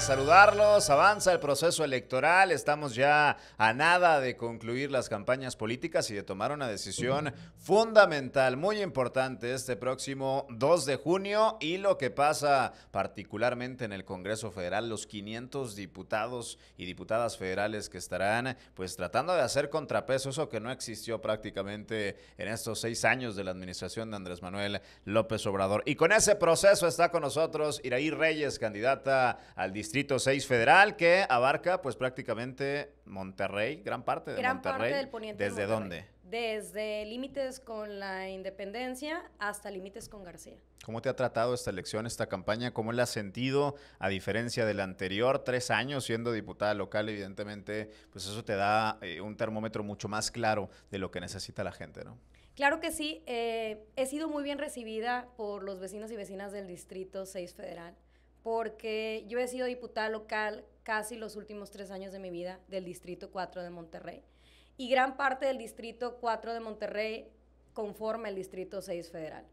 saludarlos. Avanza el proceso electoral. Estamos ya a nada de concluir las campañas políticas y de tomar una decisión fundamental, muy importante, este próximo 2 de junio y lo que pasa particularmente en el Congreso Federal, los 500 diputados y diputadas federales que estarán pues tratando de hacer contrapeso, eso que no existió prácticamente en estos seis años de la administración de Andrés Manuel López Obrador. Y con ese proceso está con nosotros Iraí Reyes, candidata al distrito Distrito 6 Federal, que abarca pues prácticamente Monterrey, gran parte de gran Monterrey. del poniente ¿Desde dónde? Desde límites con la independencia hasta límites con García. ¿Cómo te ha tratado esta elección, esta campaña? ¿Cómo la has sentido a diferencia de la anterior? Tres años siendo diputada local, evidentemente, pues eso te da eh, un termómetro mucho más claro de lo que necesita la gente, ¿no? Claro que sí, eh, he sido muy bien recibida por los vecinos y vecinas del Distrito 6 Federal porque yo he sido diputada local casi los últimos tres años de mi vida del Distrito 4 de Monterrey. Y gran parte del Distrito 4 de Monterrey conforma el Distrito 6 Federal.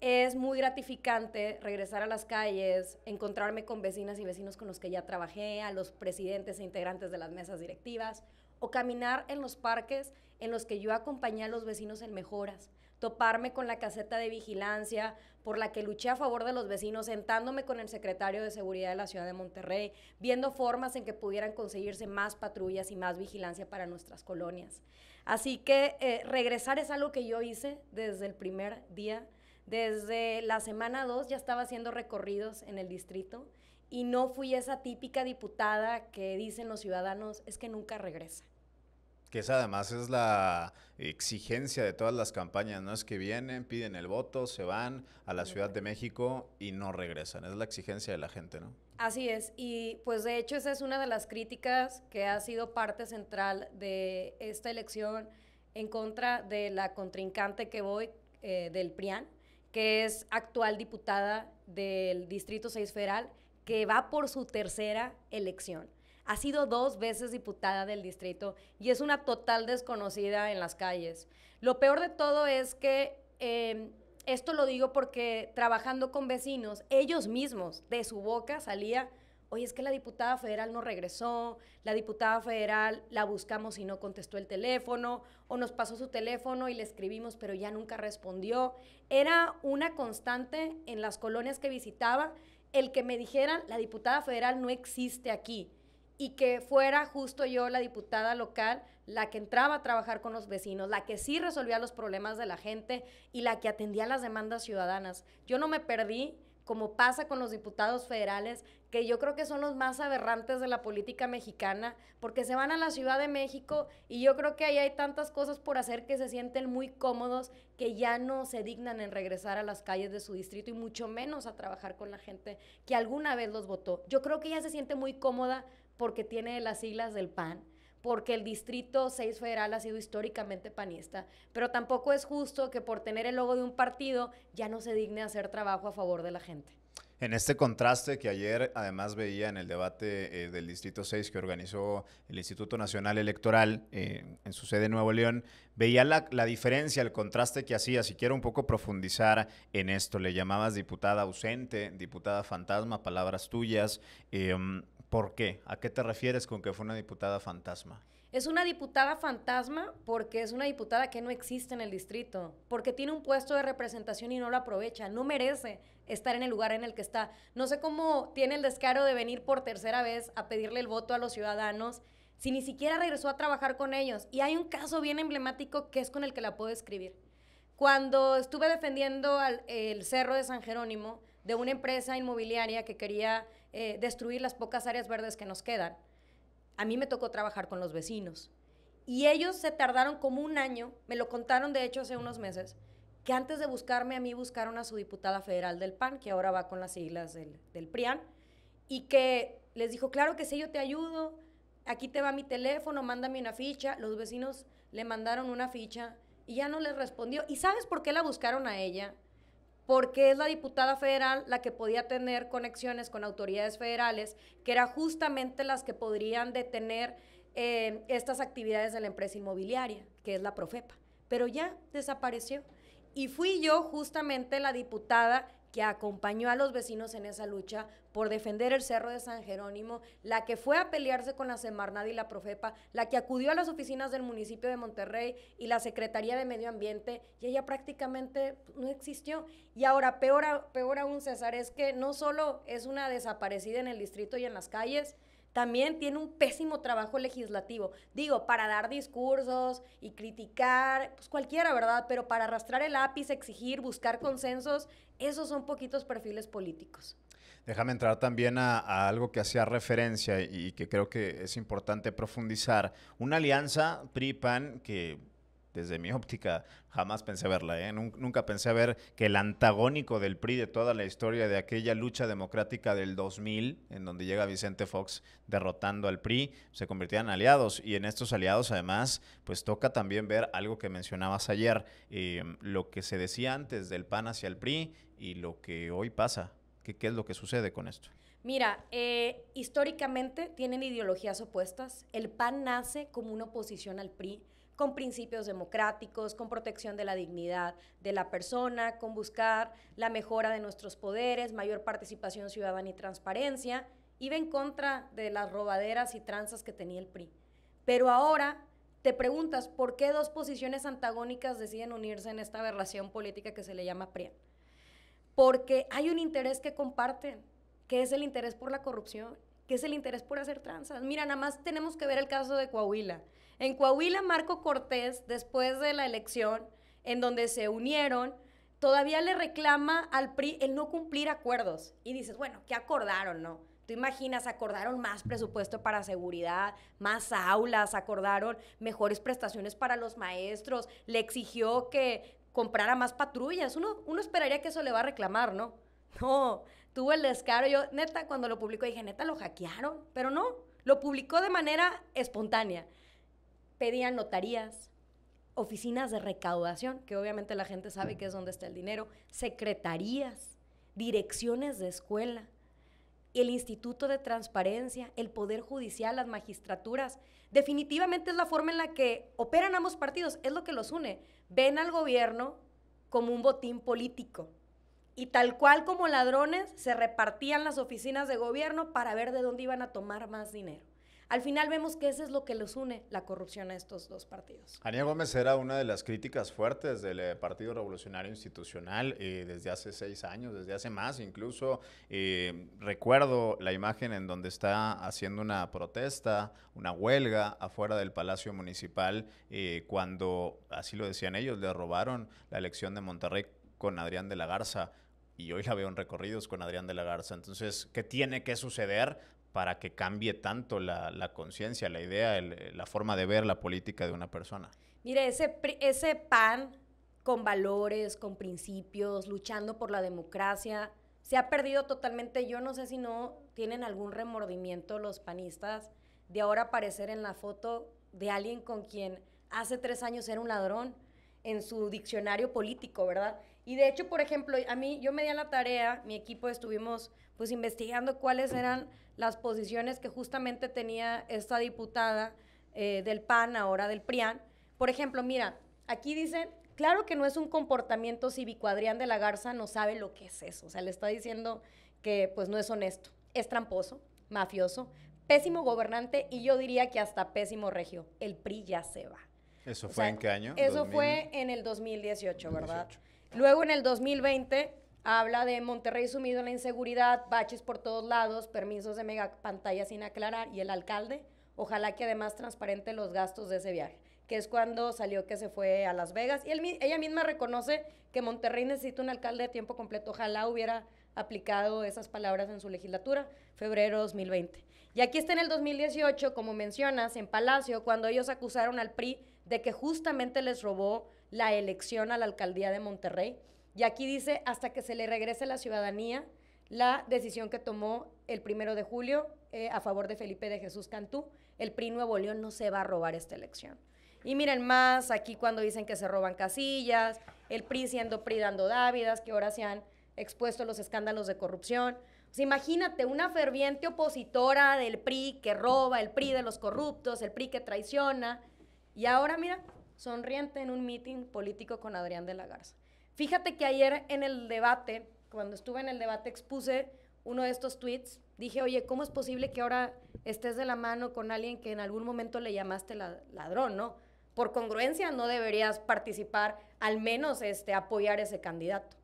Es muy gratificante regresar a las calles, encontrarme con vecinas y vecinos con los que ya trabajé, a los presidentes e integrantes de las mesas directivas, o caminar en los parques en los que yo acompañé a los vecinos en mejoras, toparme con la caseta de vigilancia por la que luché a favor de los vecinos, sentándome con el secretario de Seguridad de la Ciudad de Monterrey, viendo formas en que pudieran conseguirse más patrullas y más vigilancia para nuestras colonias. Así que eh, regresar es algo que yo hice desde el primer día. Desde la semana 2 ya estaba haciendo recorridos en el distrito y no fui esa típica diputada que dicen los ciudadanos es que nunca regresa. Que esa además es la exigencia de todas las campañas, no es que vienen, piden el voto, se van a la Ciudad de México y no regresan, es la exigencia de la gente, ¿no? Así es, y pues de hecho esa es una de las críticas que ha sido parte central de esta elección en contra de la contrincante que voy eh, del PRIAN, que es actual diputada del Distrito 6 Federal, que va por su tercera elección ha sido dos veces diputada del distrito y es una total desconocida en las calles. Lo peor de todo es que... Em, esto lo digo porque trabajando con vecinos, ellos mismos, de su boca salía, oye, es que la diputada federal no regresó, la diputada federal la buscamos y no contestó el teléfono, o nos pasó su teléfono y le escribimos, pero ya nunca respondió. Era una constante en las colonias que visitaba el que me dijeran, la diputada federal no existe aquí y que fuera justo yo, la diputada local, la que entraba a trabajar con los vecinos, la que sí resolvía los problemas de la gente y la que atendía las demandas ciudadanas. Yo no me perdí como pasa con los diputados federales, que yo creo que son los más aberrantes de la política mexicana, porque se van a la Ciudad de México y yo creo que ahí hay tantas cosas por hacer que se sienten muy cómodos, que ya no se dignan en regresar a las calles de su distrito y mucho menos a trabajar con la gente que alguna vez los votó. Yo creo que ella se siente muy cómoda porque tiene las siglas del PAN, porque el Distrito 6 Federal ha sido históricamente panista, pero tampoco es justo que por tener el logo de un partido ya no se digne hacer trabajo a favor de la gente. En este contraste que ayer además veía en el debate eh, del Distrito 6 que organizó el Instituto Nacional Electoral eh, en su sede en Nuevo León, veía la, diferencia, el contraste que hacía. Si quiero un poco profundizar en esto, le llamabas diputada ausente, diputada fantasma, palabras tuyas. Em, ¿Por qué? ¿A qué te refieres con que fue una diputada fantasma? Es una diputada fantasma porque es una diputada que no existe en el distrito, porque tiene un puesto de representación y no lo aprovecha, no merece estar en el lugar en el que está. No sé cómo tiene el descaro de venir por tercera vez a pedirle el voto a los ciudadanos si ni siquiera regresó a trabajar con ellos. Y hay un caso bien emblemático que es con el que la puedo escribir. Cuando estuve defendiendo el Cerro de San Jerónimo de una empresa inmobiliaria que quería eh, destruir las pocas áreas verdes que nos quedan. A mí me tocó trabajar con los vecinos. Y ellos se tardaron como un año, me lo contaron de hecho hace unos meses, que antes de buscarme a mí buscaron a su diputada federal del PAN, que ahora va con las siglas del, del PRIAN, y que les dijo, claro que sí, yo te ayudo, aquí te va mi teléfono, mándame una ficha. Los vecinos le mandaron una ficha y ya no les respondió. ¿Y sabes por qué la buscaron a ella? porque es la diputada federal la que podía tener conexiones con autoridades federales, que eran justamente las que podrían detener eh, estas actividades de la empresa inmobiliaria, que es la Profepa. Pero ya desapareció. Y fui yo justamente la diputada que acompañó a los vecinos en esa lucha por defender el Cerro de San Jerónimo, la que fue a pelearse con la Semarnat y la Profepa, la que acudió a las oficinas del municipio de Monterrey y la Secretaría de Medio Ambiente, y ella prácticamente no existió. Y ahora, peor, peor aún, César, es que no solo es una desaparecida en el distrito y en las calles, también tiene un pésimo trabajo legislativo. Digo, para dar discursos y criticar, pues cualquiera, ¿verdad? Pero para arrastrar el lápiz, exigir, buscar consensos, esos son poquitos perfiles políticos. Déjame entrar también a, algo que hacía referencia y que creo que es importante profundizar. Una alianza PRI-PAN que desde mi óptica, jamás pensé verla. ¿eh? Nunca pensé ver que el antagónico del PRI de toda la historia de aquella lucha democrática del 2000, en donde llega Vicente Fox derrotando al PRI, se convirtieran en aliados. Y en estos aliados, además, pues toca también ver algo que mencionabas ayer, eh, lo que se decía antes del PAN hacia el PRI y lo que hoy pasa. ¿Qué, es lo que sucede con esto? Mira, eh, históricamente tienen ideologías opuestas. El PAN nace como una oposición al PRI con principios democráticos, con protección de la dignidad de la persona, con buscar la mejora de nuestros poderes, mayor participación ciudadana y transparencia. Iba en contra de las robaderas y tranzas que tenía el PRI. Pero ahora te preguntas por qué dos posiciones antagónicas deciden unirse en esta aberración política que se le llama PRI. Porque hay un interés que comparten, que es el interés por la corrupción, que es el interés por hacer tranzas. Mira, nada más tenemos que ver el caso de Coahuila. En Coahuila, Marco Cortés, después de la elección, en donde se unieron, todavía le reclama al PRI el no cumplir acuerdos. Y dices, bueno, ¿qué acordaron, no? Tú imaginas, acordaron más presupuesto para seguridad, más aulas, acordaron mejores prestaciones para los maestros, le exigió que comprara más patrullas. Uno, uno esperaría que eso le va a reclamar, ¿no? No, tuvo el descaro. Yo, neta, cuando lo publicó dije, neta, lo hackearon, pero no, lo publicó de manera espontánea pedían notarías, oficinas de recaudación, que obviamente la gente sabe que es donde está el dinero, secretarías, direcciones de escuela, el Instituto de Transparencia, el Poder Judicial, las magistraturas. Definitivamente es la forma en la que operan ambos partidos, es lo que los une. Ven al gobierno como un botín político. Y tal cual como ladrones, se repartían las oficinas de gobierno para ver de dónde iban a tomar más dinero. Al final vemos que eso es lo que los une, la corrupción a estos dos partidos. Aníbal Gómez era una de las críticas fuertes del eh, Partido Revolucionario Institucional eh, desde hace seis años, desde hace más incluso. Eh, recuerdo la imagen en donde está haciendo una protesta, una huelga afuera del Palacio Municipal cuando, así lo decían ellos, le robaron la elección de Monterrey con Adrián de la Garza y hoy la veo en recorridos con Adrián de la Garza. Entonces, ¿qué tiene que suceder para que cambie tanto la, conciencia, la idea, eh, la forma de ver la política de una persona? Mire, ese, ese pan con valores, con principios, luchando por la democracia, se ha perdido totalmente. Yo no sé si no tienen algún remordimiento los panistas de ahora aparecer en la foto de alguien con quien hace tres años era un ladrón en su diccionario político, ¿verdad? Y de hecho, por ejemplo, a mí yo me di a la tarea, mi equipo estuvimos pues investigando cuáles eran las posiciones que justamente tenía esta diputada eh, del PAN, ahora del PRIAN. Por ejemplo, mira, aquí dice, claro que no es un comportamiento cívico, Adrián de la Garza no sabe lo que es eso, o sea, le está diciendo que pues no es honesto, es tramposo, mafioso, pésimo gobernante y yo diría que hasta pésimo regio. El PRI ya se va. ¿Eso fue en qué año? Eso fue en el 2018, ¿verdad? Luego en el 2020 Habla de Monterrey sumido en la inseguridad, baches por todos lados, permisos de mega pantalla sin aclarar y el alcalde, ojalá que además transparente los gastos de ese viaje, que es cuando salió que se fue a Las Vegas. Y ella misma reconoce que Monterrey necesita un alcalde de tiempo completo, ojalá hubiera aplicado esas palabras en su legislatura, febrero 2020. Y aquí está en el 2018, como mencionas, en Palacio, cuando ellos acusaron al PRI de que justamente les robó la elección a la alcaldía de Monterrey y aquí dice hasta que se le regrese a la ciudadanía la decisión que tomó el primero de julio eh, a favor de Felipe de Jesús Cantú. El PRI Nuevo León no se va a robar esta elección. Y miren más, aquí cuando dicen que se roban casillas, el PRI siendo PRI dando dávidas, que ahora se han expuesto los escándalos de corrupción. imagínate una ferviente opositora del PRI que roba, el PRI de los corruptos, el PRI que traiciona. Y ahora, mira, sonriente en un mitin político con Adrián de la Garza. Fíjate que ayer en el debate, cuando estuve en el debate, expuse uno de estos tweets. Dije, oye, ¿cómo es posible que ahora estés de la mano con alguien que en algún momento le llamaste ladrón, no? Por congruencia no deberías participar, al menos este, apoyar ese candidato.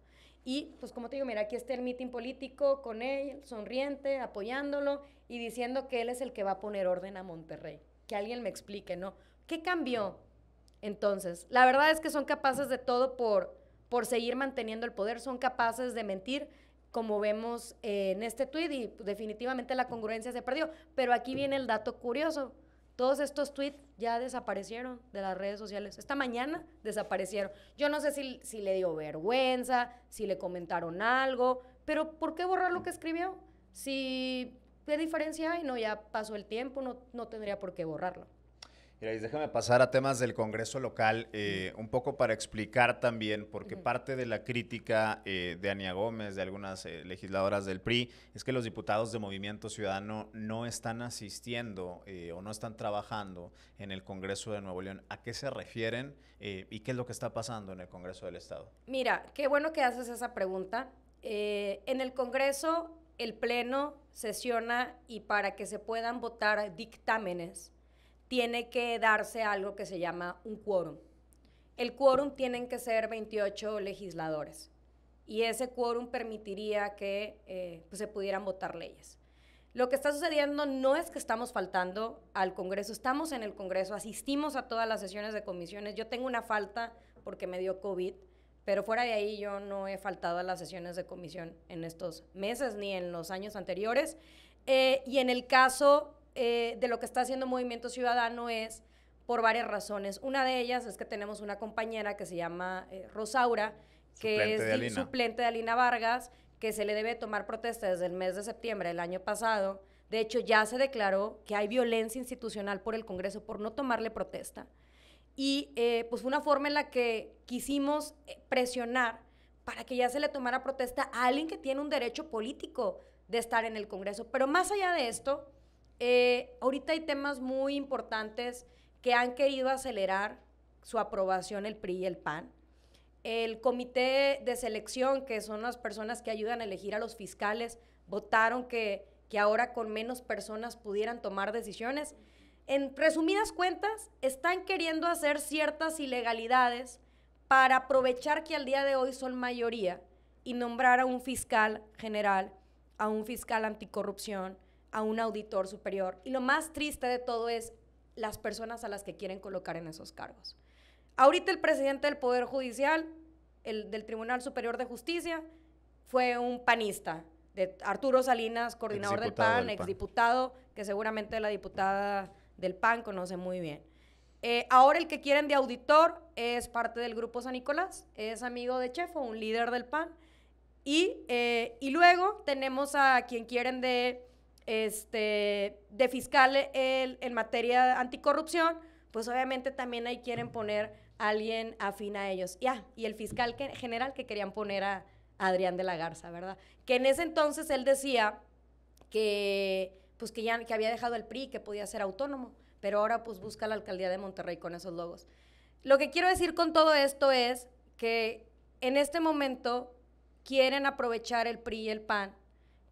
Y pues como te digo, mira, aquí está el mitin político con él, sonriente, apoyándolo y diciendo que él es el que va a poner orden a Monterrey. Que alguien me explique, ¿no? ¿Qué cambió entonces? La verdad es que son capaces de todo por por seguir manteniendo el poder, son capaces de mentir, como vemos en este tweet y definitivamente la congruencia se perdió. Pero aquí viene el dato curioso. Todos estos tweets ya desaparecieron de las redes sociales. Esta mañana desaparecieron. Yo no sé si, si le dio vergüenza, si le comentaron algo, pero ¿por qué borrar lo que escribió? Si, ¿qué diferencia hay? No, ya pasó el tiempo, no, no tendría por qué borrarlo y déjame pasar a temas del Congreso local, eh, un poco para explicar también, porque parte de la crítica eh, de Ania Gómez, de algunas eh, legisladoras del PRI, es que los diputados de Movimiento Ciudadano no están asistiendo o no están trabajando en el Congreso de Nuevo León. ¿A qué se refieren y qué es lo que está pasando en el Congreso del Estado? Mira, qué bueno que haces esa pregunta. en el Congreso, el Pleno sesiona y para que se puedan votar dictámenes tiene que darse algo que se llama un quórum. El quórum tienen que ser 28 legisladores y ese quórum permitiría que eh, pues, se pudieran votar leyes. Lo que está sucediendo no es que estamos faltando al Congreso, estamos en el Congreso, asistimos a todas las sesiones de comisiones. Yo tengo una falta porque me dio COVID, pero fuera de ahí yo no he faltado a las sesiones de comisión en estos meses ni en los años anteriores. Eh, y en el caso eh, de lo que está haciendo Movimiento Ciudadano es por varias razones. Una de ellas es que tenemos una compañera que se llama eh, Rosaura, que es suplente de Alina Vargas, que se le debe tomar protesta desde el mes de septiembre del año pasado. De hecho, ya se declaró que hay violencia institucional por el Congreso por no tomarle protesta. Y eh, pues fue una forma en la que quisimos presionar para que ya se le tomara protesta a alguien que tiene un derecho político de estar en el Congreso. Pero más allá de esto, eh, ahorita hay temas muy importantes que han querido acelerar su aprobación el PRI y el PAN. El comité de selección, que son las personas que ayudan a elegir a los fiscales, votaron que, que ahora con menos personas pudieran tomar decisiones. En resumidas cuentas, están queriendo hacer ciertas ilegalidades para aprovechar que al día de hoy son mayoría y nombrar a un fiscal general, a un fiscal anticorrupción, a un auditor superior. Y lo más triste de todo es las personas a las que quieren colocar en esos cargos. Ahorita el presidente del Poder Judicial, el del Tribunal Superior de Justicia, fue un panista, de Arturo Salinas, coordinador del PAN, ex diputado exdiputado, que seguramente la diputada del PAN conoce muy bien. Eh, ahora el que quieren de auditor es parte del Grupo San Nicolás, es amigo de Chefo, un líder del PAN. y eh, luego tenemos a quien quieren de este, de fiscal en materia anticorrupción, pues obviamente también ahí quieren poner a alguien afín a ellos. Ya, y el fiscal general que querían poner a, Adrián de la Garza, ¿verdad? Que en ese entonces él decía que, pues que ya que había dejado el PRI, que podía ser autónomo, pero ahora pues busca la alcaldía de Monterrey con esos logos. Lo que quiero decir con todo esto es que en este momento quieren aprovechar el PRI y el PAN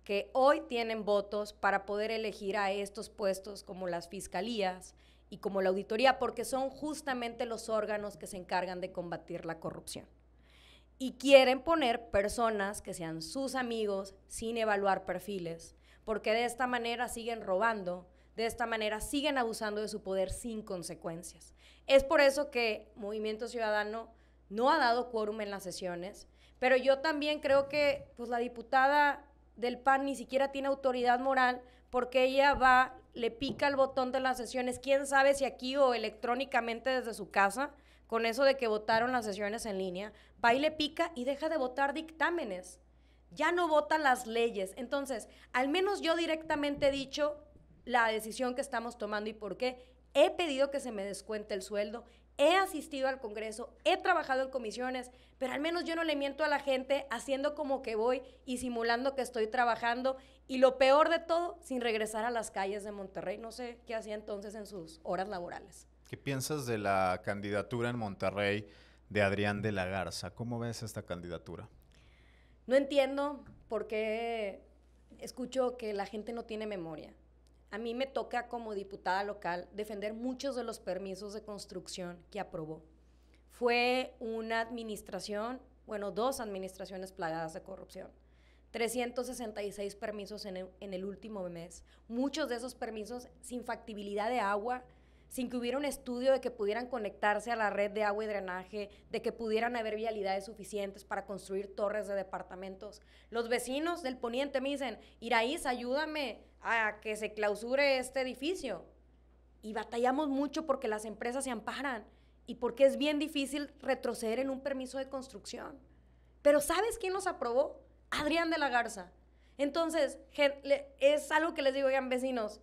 que hoy tienen votos para poder elegir a estos puestos como las fiscalías y como la auditoría, porque son justamente los órganos que se encargan de combatir la corrupción. Y quieren poner personas que sean sus amigos sin evaluar perfiles, porque de esta manera siguen robando, de esta manera siguen abusando de su poder sin consecuencias. Es por eso que Movimiento Ciudadano no ha dado quórum en las sesiones, pero yo también creo que pues, la diputada del PAN ni siquiera tiene autoridad moral porque ella va, le pica el botón de las sesiones, quién sabe si aquí o electrónicamente desde su casa, con eso de que votaron las sesiones en línea, va y le pica y deja de votar dictámenes. Ya no votan las leyes. Entonces, al menos yo directamente he dicho la decisión que estamos tomando y por qué. He pedido que se me descuente el sueldo, he asistido al Congreso, he trabajado en comisiones, pero al menos yo no le miento a la gente haciendo como que voy y simulando que estoy trabajando y lo peor de todo, sin regresar a las calles de Monterrey. No sé qué hacía entonces en sus horas laborales. ¿Qué piensas de la candidatura en Monterrey de Adrián de la Garza? ¿Cómo ves esta candidatura? No entiendo por qué escucho que la gente no tiene memoria a mí me toca como diputada local defender muchos de los permisos de construcción que aprobó. Fue una administración, bueno, dos administraciones plagadas de corrupción. 366 permisos en el, en el último mes. Muchos de esos permisos sin factibilidad de agua, sin que hubiera un estudio de que pudieran conectarse a la red de agua y drenaje, de que pudieran haber vialidades suficientes para construir torres de departamentos. Los vecinos del poniente me dicen, Iraís, ayúdame a que se clausure este edificio. Y batallamos mucho porque las empresas se amparan y porque es bien difícil retroceder en un permiso de construcción. Pero ¿sabes quién nos aprobó? Adrián de la Garza. Entonces, es algo que les digo, oigan, vecinos,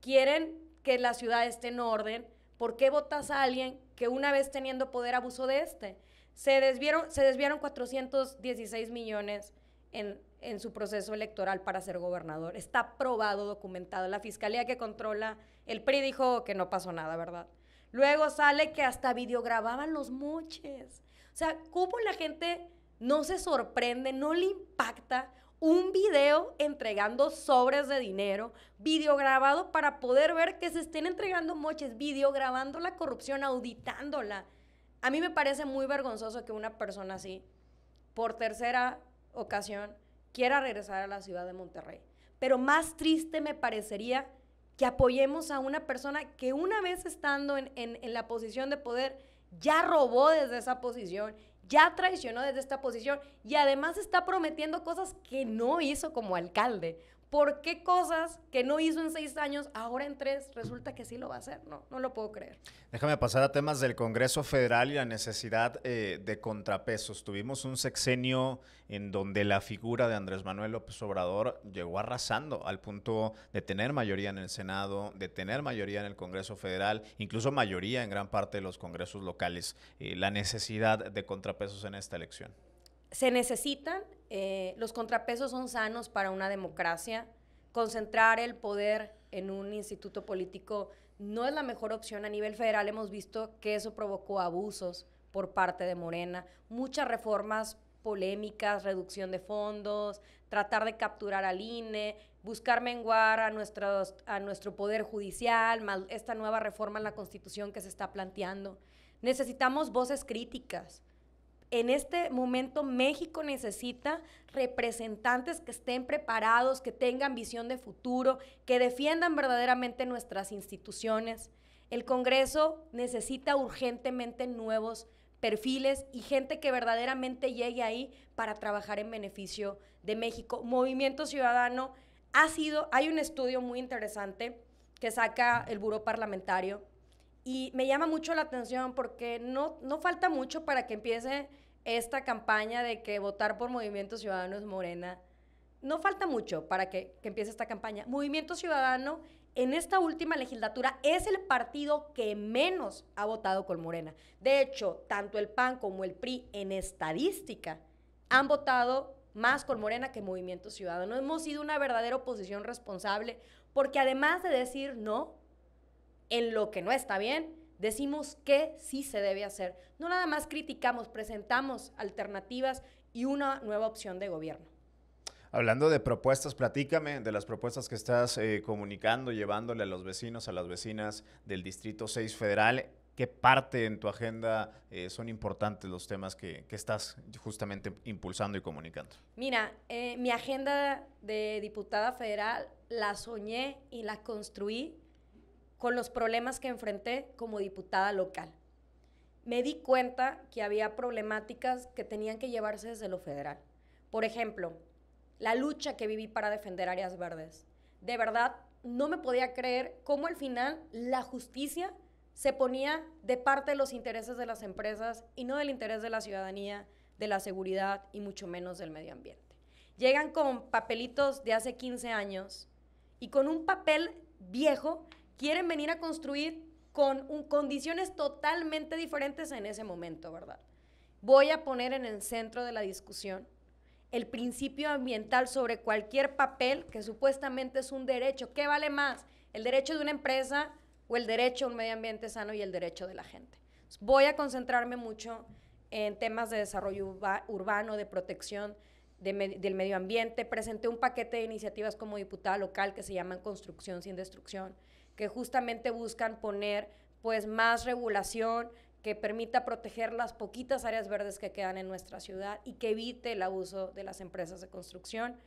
quieren que la ciudad esté en orden, ¿por qué votas a alguien que una vez teniendo poder abusó de este? Se desviaron, se desviaron 416 millones en, en su proceso electoral para ser gobernador. Está probado, documentado. La fiscalía que controla el PRI dijo que no pasó nada, ¿verdad? Luego sale que hasta videogrababan los moches. O sea, ¿cómo la gente no se sorprende, no le impacta un video entregando sobres de dinero, videograbado para poder ver que se estén entregando moches, videograbando la corrupción, auditándola? A mí me parece muy vergonzoso que una persona así, por tercera ocasión, quiera regresar a la ciudad de Monterrey. Pero más triste me parecería que apoyemos a una persona que una vez estando en, la posición de poder, ya robó desde esa posición, ya traicionó desde esta posición y además está prometiendo cosas que no hizo como alcalde. ¿por qué cosas que no hizo en seis años, ahora en tres, resulta que sí lo va a hacer? No, no lo puedo creer. Déjame pasar a temas del Congreso Federal y la necesidad eh, de contrapesos. Tuvimos un sexenio en donde la figura de Andrés Manuel López Obrador llegó arrasando al punto de tener mayoría en el Senado, de tener mayoría en el Congreso Federal, incluso mayoría en gran parte de los congresos locales. Eh, la necesidad de contrapesos en esta elección se necesitan, eh, los contrapesos son sanos para una democracia. Concentrar el poder en un instituto político no es la mejor opción. A nivel federal hemos visto que eso provocó abusos por parte de Morena, muchas reformas polémicas, reducción de fondos, tratar de capturar al INE, buscar menguar a, nuestro poder judicial, esta nueva reforma en la Constitución que se está planteando. Necesitamos voces críticas, en este momento México necesita representantes que estén preparados, que tengan visión de futuro, que defiendan verdaderamente nuestras instituciones. El Congreso necesita urgentemente nuevos perfiles y gente que verdaderamente llegue ahí para trabajar en beneficio de México. Movimiento Ciudadano ha sido, hay un estudio muy interesante que saca el Buró Parlamentario y me llama mucho la atención porque no, no falta mucho para que empiece esta campaña de que votar por Movimiento Ciudadano es morena. No falta mucho para que, empiece esta campaña. Movimiento Ciudadano en esta última legislatura es el partido que menos ha votado con Morena. De hecho, tanto el PAN como el PRI en estadística han votado más con Morena que Movimiento Ciudadano. Hemos sido una verdadera oposición responsable porque además de decir no en lo que no está bien, decimos que sí se debe hacer. No nada más criticamos, presentamos alternativas y una nueva opción de gobierno. Hablando de propuestas, platícame de las propuestas que estás eh, comunicando, llevándole a los vecinos, a las vecinas del Distrito 6 Federal. ¿Qué parte en tu agenda eh, son importantes los temas que, estás justamente impulsando y comunicando? Mira, eh, mi agenda de diputada federal la soñé y la construí con los problemas que enfrenté como diputada local. Me di cuenta que había problemáticas que tenían que llevarse desde lo federal. Por ejemplo, la lucha que viví para defender áreas verdes. De verdad, no me podía creer cómo al final la justicia se ponía de parte de los intereses de las empresas y no del interés de la ciudadanía, de la seguridad y mucho menos del medio ambiente. Llegan con papelitos de hace 15 años y con un papel viejo quieren venir a construir con condiciones totalmente diferentes en ese momento, ¿verdad? Voy a poner en el centro de la discusión el principio ambiental sobre cualquier papel que supuestamente es un derecho. ¿Qué vale más? ¿El derecho de una empresa o el derecho a un medio ambiente sano y el derecho de la gente? Voy a concentrarme mucho en temas de desarrollo urbano, de protección del medio ambiente. Presenté un paquete de iniciativas como diputada local que se llaman Construcción sin Destrucción que justamente buscan poner pues más regulación que permita proteger las poquitas áreas verdes que quedan en nuestra ciudad y que evite el abuso de las empresas de construcción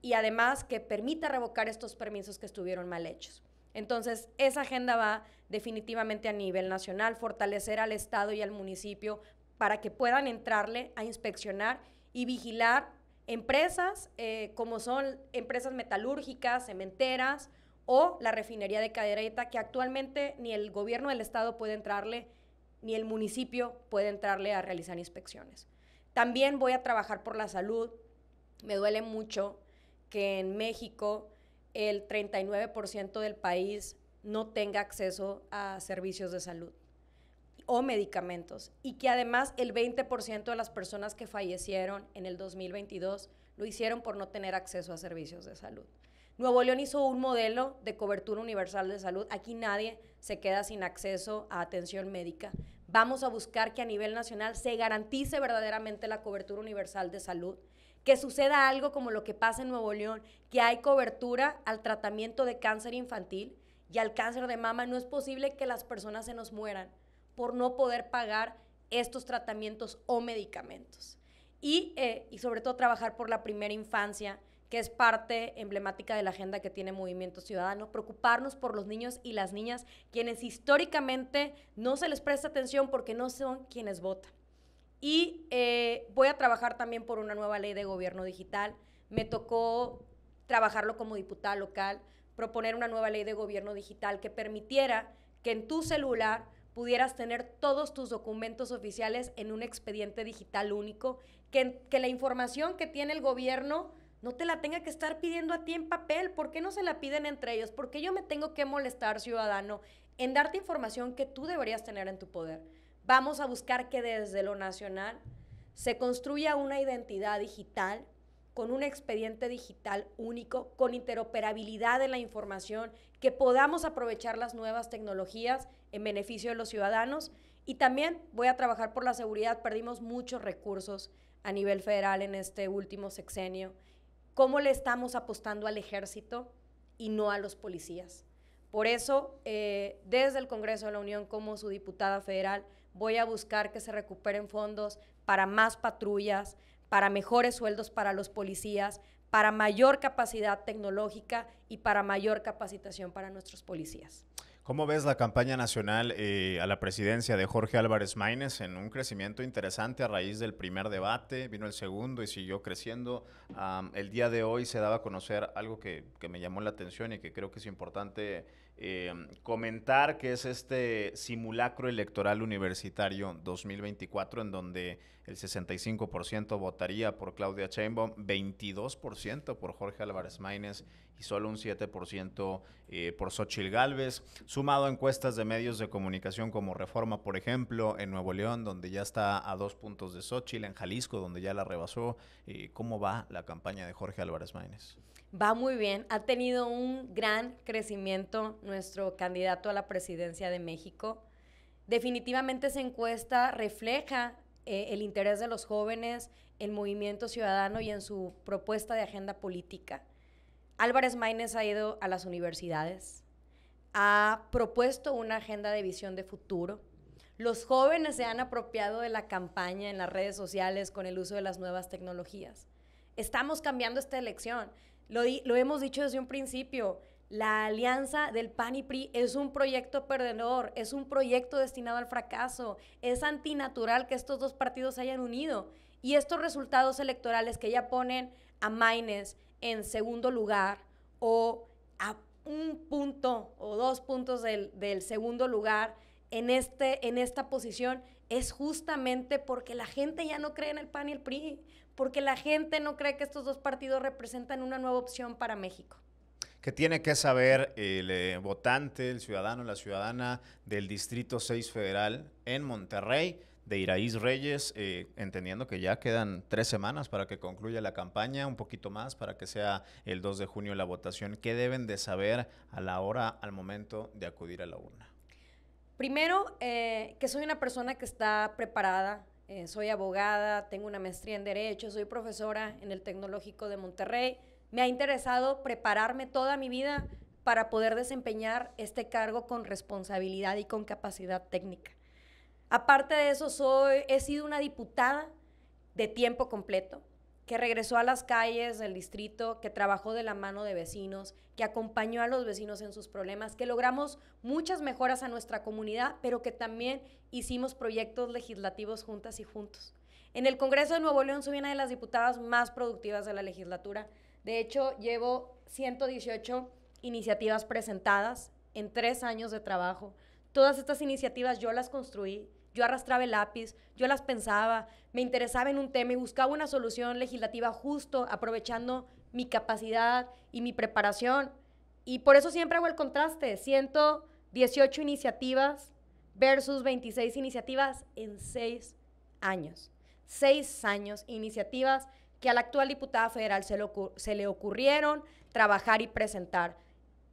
y además que permita revocar estos permisos que estuvieron mal hechos. Entonces, esa agenda va definitivamente a nivel nacional, fortalecer al Estado y al municipio para que puedan entrarle a inspeccionar y vigilar empresas eh, como son empresas metalúrgicas, cementeras, o la refinería de Cadereyta, que actualmente ni el gobierno del estado puede entrarle, ni el municipio puede entrarle a realizar inspecciones. También voy a trabajar por la salud. Me duele mucho que en México el 39% del país no tenga acceso a servicios de salud o medicamentos y que además el 20% de las personas que fallecieron en el 2022 lo hicieron por no tener acceso a servicios de salud. Nuevo León hizo un modelo de cobertura universal de salud. Aquí nadie se queda sin acceso a atención médica. Vamos a buscar que a nivel nacional se garantice verdaderamente la cobertura universal de salud que suceda algo como lo que pasa en Nuevo León, que hay cobertura al tratamiento de cáncer infantil y al cáncer de mama. No es posible que las personas se nos mueran por no poder pagar estos tratamientos o medicamentos. Y, eh, sobre todo trabajar por la primera infancia, que es parte emblemática de la agenda que tiene Movimiento Ciudadano, preocuparnos por los niños y las niñas, quienes históricamente no se les presta atención porque no son quienes votan. Y eh, voy a trabajar también por una nueva ley de gobierno digital. Me tocó trabajarlo como diputada local, proponer una nueva ley de gobierno digital que permitiera que en tu celular pudieras tener todos tus documentos oficiales en un expediente digital único, que, que la información que tiene el gobierno no te la tenga que estar pidiendo a ti en papel. ¿Por qué no se la piden entre ellos? ¿Por qué yo me tengo que molestar, ciudadano, en darte información que tú deberías tener en tu poder? Vamos a buscar que desde lo nacional se construya una identidad digital con un expediente digital único, con interoperabilidad de la información, que podamos aprovechar las nuevas tecnologías en beneficio de los ciudadanos. Y también voy a trabajar por la seguridad. Perdimos muchos recursos a nivel federal en este último sexenio cómo le estamos apostando al ejército y no a los policías. Por eso, eh, desde el Congreso de la Unión, como su diputada federal, voy a buscar que se recuperen fondos para más patrullas, para mejores sueldos para los policías, para mayor capacidad tecnológica y para mayor capacitación para nuestros policías. ¿Cómo ves la campaña nacional eh, a la presidencia de Jorge Álvarez Maínez en un crecimiento interesante a raíz del primer debate? Vino el segundo y siguió creciendo. el día de hoy se daba a conocer algo que, que, me llamó la atención y que creo que es importante Em, comentar que es este simulacro electoral universitario 2024 en donde el 65% votaría por Claudia Sheinbaum, 22% por Jorge Álvarez Maínez y solo un 7% eh, por Xochil Gálvez, sumado a encuestas de medios de comunicación como Reforma, por ejemplo, en Nuevo León, donde ya está a dos puntos de Xochil, en Jalisco, donde ya la rebasó. Eh, ¿Cómo va la campaña de Jorge Álvarez Maínez? va muy bien. Ha tenido un gran crecimiento nuestro candidato a la presidencia de México. Definitivamente esa encuesta refleja eh, el interés de los jóvenes, el movimiento ciudadano y en su propuesta de agenda política. Álvarez Maínez ha ido a las universidades, ha propuesto una agenda de visión de futuro. Los jóvenes se han apropiado de la campaña en las redes sociales con el uso de las nuevas tecnologías. Estamos cambiando esta elección. Lo, hemos dicho desde un principio, la alianza del PAN y PRI es un proyecto perdedor, es un proyecto destinado al fracaso, es antinatural que estos dos partidos se hayan unido. Y estos resultados electorales que ya ponen a Maines en segundo lugar o a un punto o dos puntos del, segundo lugar en, este, en esta posición es justamente porque la gente ya no cree en el PAN y el PRI, porque la gente no cree que estos dos partidos representan una nueva opción para México. ¿Qué tiene que saber el eh, votante, el ciudadano, la ciudadana del Distrito 6 Federal en Monterrey? de Iraíz Reyes, eh, entendiendo que ya quedan tres semanas para que concluya la campaña, un poquito más para que sea el 2 de junio la votación. ¿Qué deben de saber a la hora, al momento de acudir a la urna? Primero, eh, que soy una persona que está preparada, eh, soy abogada, tengo una maestría en Derecho, soy profesora en el Tecnológico de Monterrey. Me ha interesado prepararme toda mi vida para poder desempeñar este cargo con responsabilidad y con capacidad técnica. Aparte de eso, soy, he sido una diputada de tiempo completo que regresó a las calles del distrito, que trabajó de la mano de vecinos, que acompañó a los vecinos en sus problemas, que logramos muchas mejoras a nuestra comunidad, pero que también hicimos proyectos legislativos juntas y juntos. En el Congreso de Nuevo León soy una de las diputadas más productivas de la legislatura. De hecho, llevo 118 iniciativas presentadas en tres años de trabajo. Todas estas iniciativas yo las construí, yo arrastraba el lápiz, yo las pensaba, me interesaba en un tema y buscaba una solución legislativa justo, aprovechando mi capacidad y mi preparación. Y por eso siempre hago el contraste, 118 iniciativas versus 26 iniciativas en seis años. seis años, iniciativas que a la actual diputada federal se se le ocurrieron trabajar y presentar.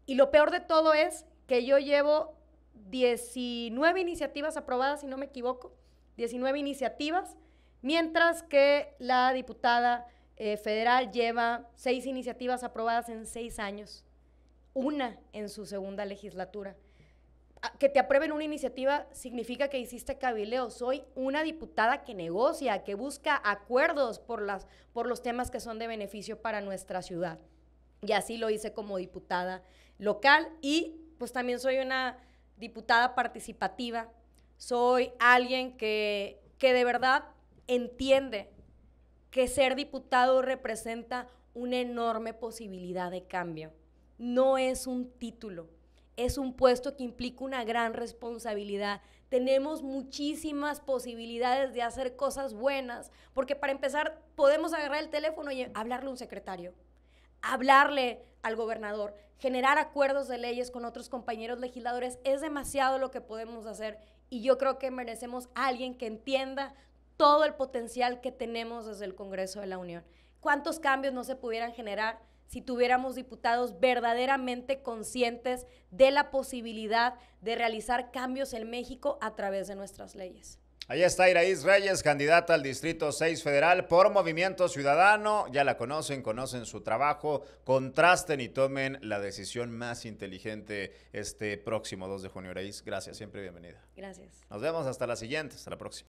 Y lo peor de todo es que yo llevo 19 iniciativas aprobadas, si no me equivoco, 19 iniciativas, mientras que la diputada eh, federal lleva seis iniciativas aprobadas en seis años, una en su segunda legislatura. Ah, que te aprueben una iniciativa significa que hiciste cabileo. Soy una diputada que negocia, que busca acuerdos por, las, por los temas que son de beneficio para nuestra ciudad. Y así lo hice como diputada local y pues también soy una diputada participativa, soy alguien que, que de verdad entiende que ser diputado representa una enorme posibilidad de cambio. No es un título, es un puesto que implica una gran responsabilidad. Tenemos muchísimas posibilidades de hacer cosas buenas, porque para empezar podemos agarrar el teléfono y hablarle a un secretario hablarle al gobernador, generar acuerdos de leyes con otros compañeros legisladores, es demasiado lo que podemos hacer y yo creo que merecemos a alguien que entienda todo el potencial que tenemos desde el Congreso de la Unión. ¿Cuántos cambios no se pudieran generar si tuviéramos diputados verdaderamente conscientes de la posibilidad de realizar cambios en México a través de nuestras leyes? Allá está Iraíz Reyes, candidata al Distrito 6 Federal por Movimiento Ciudadano. Ya la conocen, conocen su trabajo, contrasten y tomen la decisión más inteligente este próximo 2 de junio. Iraíz, gracias, siempre bienvenida. Gracias. Nos vemos hasta la siguiente, hasta la próxima.